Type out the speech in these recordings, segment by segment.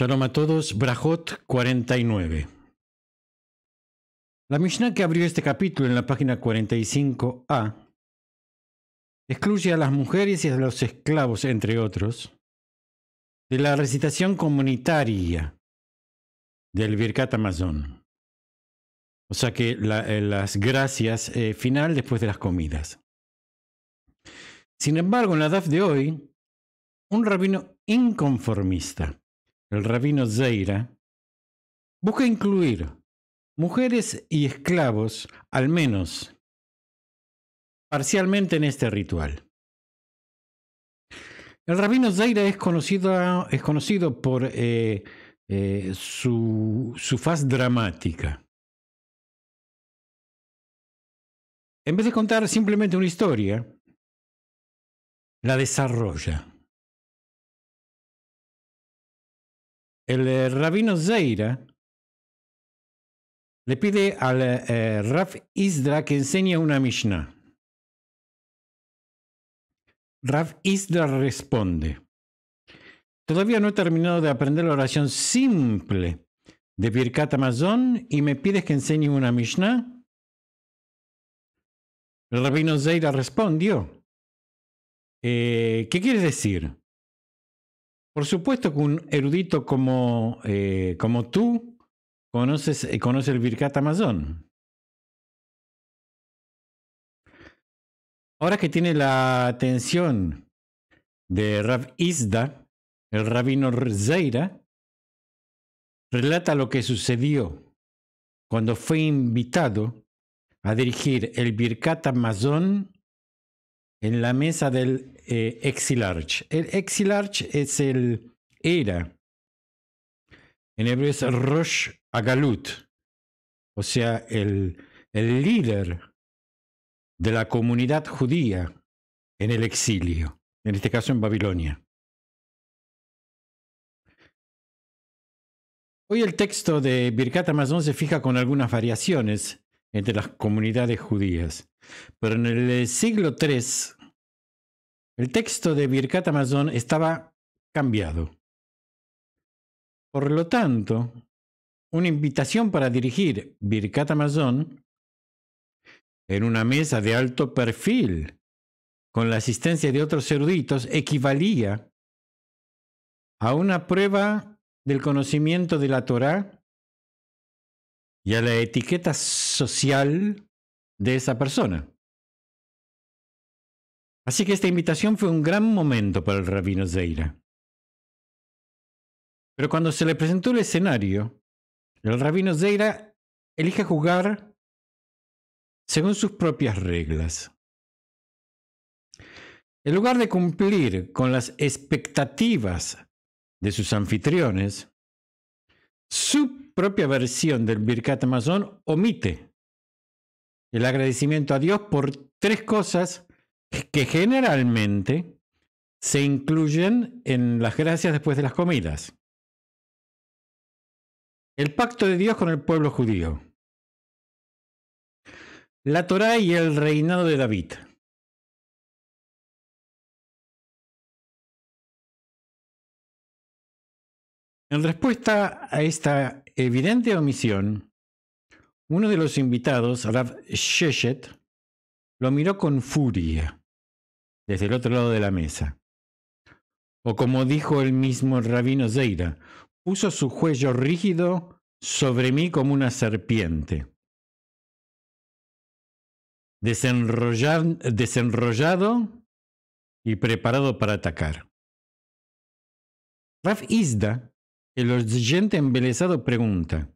Shalom a todos, Brajot 49. La Mishnah que abrió este capítulo en la página 45a excluye a las mujeres y a los esclavos, entre otros, de la recitación comunitaria del Birkat Amazon. O sea que eh, las gracias eh, final después de las comidas. Sin embargo, en la DAF de hoy, un rabino inconformista el rabino Zeira, busca incluir mujeres y esclavos, al menos parcialmente en este ritual. El rabino Zeira es conocido, es conocido por eh, eh, su, su faz dramática. En vez de contar simplemente una historia, la desarrolla. el eh, rabino Zeira le pide al eh, eh, Raf Isdra que enseñe una Mishnah. Raf Isdra responde, todavía no he terminado de aprender la oración simple de Birkat Amazon y me pides que enseñe una Mishnah. El rabino Zeira respondió, ¿qué quieres decir? Por supuesto que un erudito como, eh, como tú eh, conoce el Birkat Amazon. Ahora que tiene la atención de Rav Isda, el rabino Zeira, relata lo que sucedió cuando fue invitado a dirigir el Birkat Amazon en la mesa del eh, Exilarch. El Exilarch es el era. En hebreo es Rosh Agalut, o sea, el, líder de la comunidad judía en el exilio, en este caso en Babilonia. Hoy el texto de Birkat Amazon se fija con algunas variaciones entre las comunidades judías, pero en el siglo III el texto de Birkat Amazon estaba cambiado. Por lo tanto, una invitación para dirigir Birkat Amazon en una mesa de alto perfil con la asistencia de otros eruditos equivalía a una prueba del conocimiento de la Torá y a la etiqueta social de esa persona. Así que esta invitación fue un gran momento para el rabino Zeira. Pero cuando se le presentó el escenario, el rabino Zeira elige jugar según sus propias reglas. En lugar de cumplir con las expectativas de sus anfitriones, su propia versión del Birkat Amazon omite el agradecimiento a Dios por tres cosas que generalmente se incluyen en las gracias después de las comidas. El pacto de Dios con el pueblo judío. La Torá y el reinado de David. En respuesta a esta evidente omisión, uno de los invitados, Rav Shechet, lo miró con furia desde el otro lado de la mesa. O como dijo el mismo rabino Zeira, puso su cuello rígido sobre mí como una serpiente. Desenrollado, y preparado para atacar. Raf Isda, el oyente embelesado, pregunta,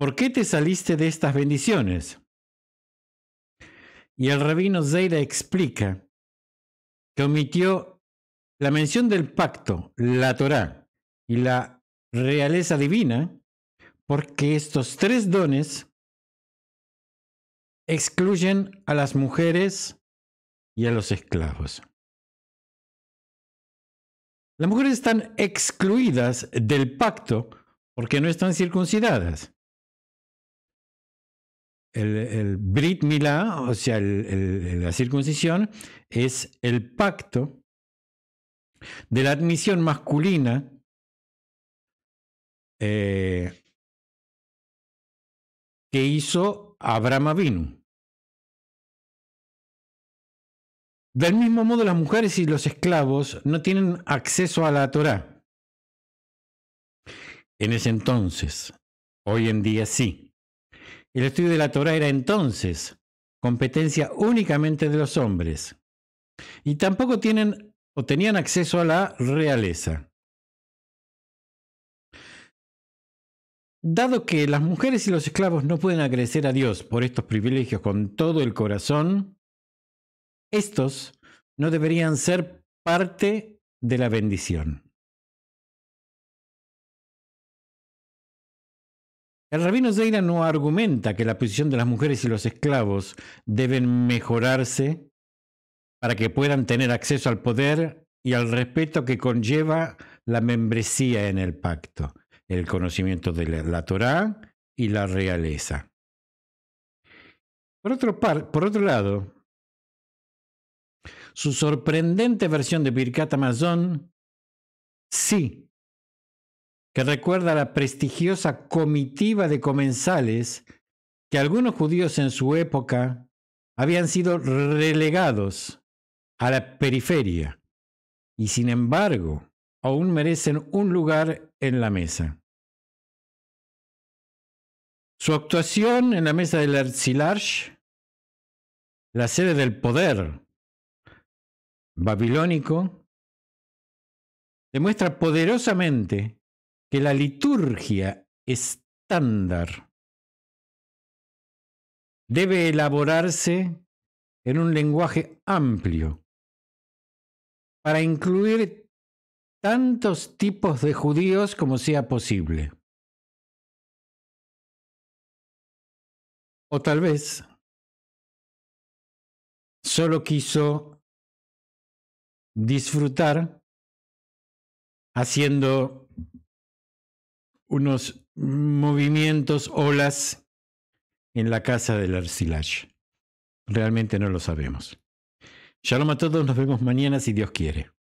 ¿por qué te saliste de estas bendiciones? Y el rabino Zeira explica que omitió la mención del pacto, la Torá y la realeza divina, porque estos tres dones excluyen a las mujeres y a los esclavos. Las mujeres están excluidas del pacto porque no están circuncidadas el, Brit Milá, o sea, la circuncisión, es el pacto de la admisión masculina eh, que hizo Abraham Avinu. Del mismo modo, las mujeres y los esclavos no tienen acceso a la Torá. En ese entonces, hoy en día sí. El estudio de la Torah era entonces competencia únicamente de los hombres. Y tampoco tienen o tenían acceso a la realeza. Dado que las mujeres y los esclavos no pueden agradecer a Dios por estos privilegios con todo el corazón, estos no deberían ser parte de la bendición. El rabino Zeira no argumenta que la posición de las mujeres y los esclavos deben mejorarse para que puedan tener acceso al poder y al respeto que conlleva la membresía en el pacto, el conocimiento de la Torá y la realeza. Por otro, lado, su sorprendente versión de Birkat Amazon sí que recuerda la prestigiosa comitiva de comensales que algunos judíos en su época habían sido relegados a la periferia y sin embargo aún merecen un lugar en la mesa. Su actuación en la mesa del Arzilarsh, la sede del poder babilónico, demuestra poderosamente que la liturgia estándar debe elaborarse en un lenguaje amplio para incluir tantos tipos de judíos como sea posible. O tal vez solo quiso disfrutar haciendo unos movimientos, olas en la casa del arcilage Realmente no lo sabemos. Shalom a todos, nos vemos mañana si Dios quiere.